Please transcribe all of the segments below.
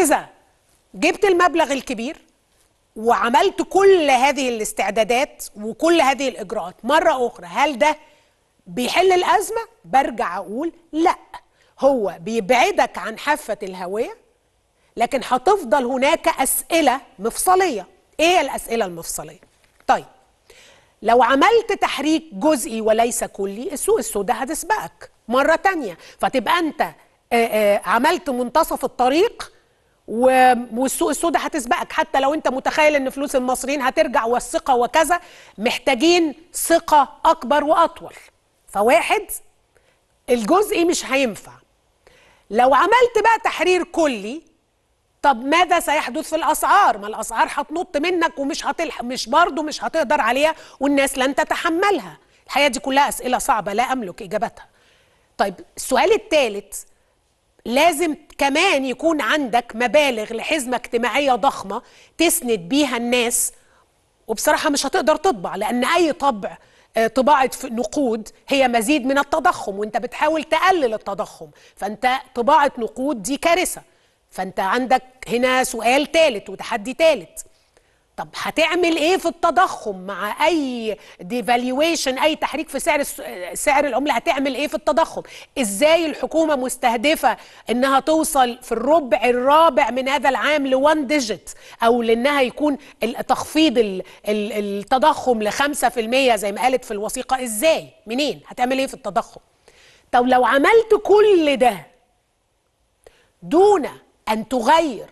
إذا جبت المبلغ الكبير وعملت كل هذه الاستعدادات وكل هذه الإجراءات مرة أخرى هل ده بيحل الأزمة؟ برجع أقول لأ هو بيبعدك عن حافة الهوية لكن هتفضل هناك أسئلة مفصلية إيه الأسئلة المفصلية؟ طيب لو عملت تحريك جزئي وليس كلي السوق السوداء هتسبقك مرة تانية فتبقى أنت عملت منتصف الطريق والسوق السوداء هتسبقك حتى لو انت متخيل ان فلوس المصريين هترجع والثقه وكذا محتاجين ثقه اكبر واطول فواحد الجزئي مش هينفع لو عملت بقى تحرير كلي طب ماذا سيحدث في الاسعار ما الاسعار هتنط منك ومش هتلحق مش برضه مش هتقدر عليها والناس لن تتحملها الحقيقه دي كلها اسئله صعبه لا املك اجابتها طيب السؤال الثالث لازم كمان يكون عندك مبالغ لحزمة اجتماعية ضخمة تسند بيها الناس وبصراحة مش هتقدر تطبع لأن أي طبع آه، طباعة نقود هي مزيد من التضخم وانت بتحاول تقلل التضخم فانت طباعة نقود دي كارثة فانت عندك هنا سؤال ثالث وتحدي ثالث طب هتعمل ايه في التضخم مع اي ديفالويشن اي تحريك في سعر سعر العمله هتعمل ايه في التضخم ازاي الحكومه مستهدفه انها توصل في الربع الرابع من هذا العام لوان ديجيت او لانها يكون تخفيض التضخم ل 5% زي ما قالت في الوثيقه ازاي منين هتعمل ايه في التضخم طب لو عملت كل ده دون ان تغير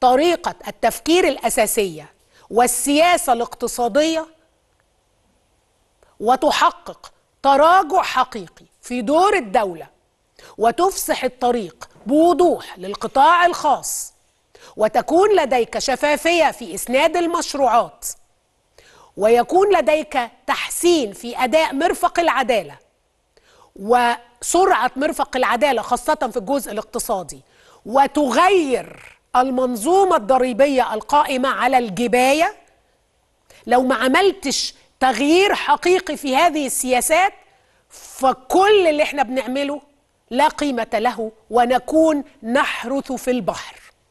طريقه التفكير الاساسيه والسياسه الاقتصاديه وتحقق تراجع حقيقي في دور الدوله وتفسح الطريق بوضوح للقطاع الخاص وتكون لديك شفافيه في اسناد المشروعات ويكون لديك تحسين في اداء مرفق العداله وسرعه مرفق العداله خاصه في الجزء الاقتصادي وتغير المنظومة الضريبية القائمة على الجباية لو ما عملتش تغيير حقيقي في هذه السياسات فكل اللي احنا بنعمله لا قيمة له ونكون نحرث في البحر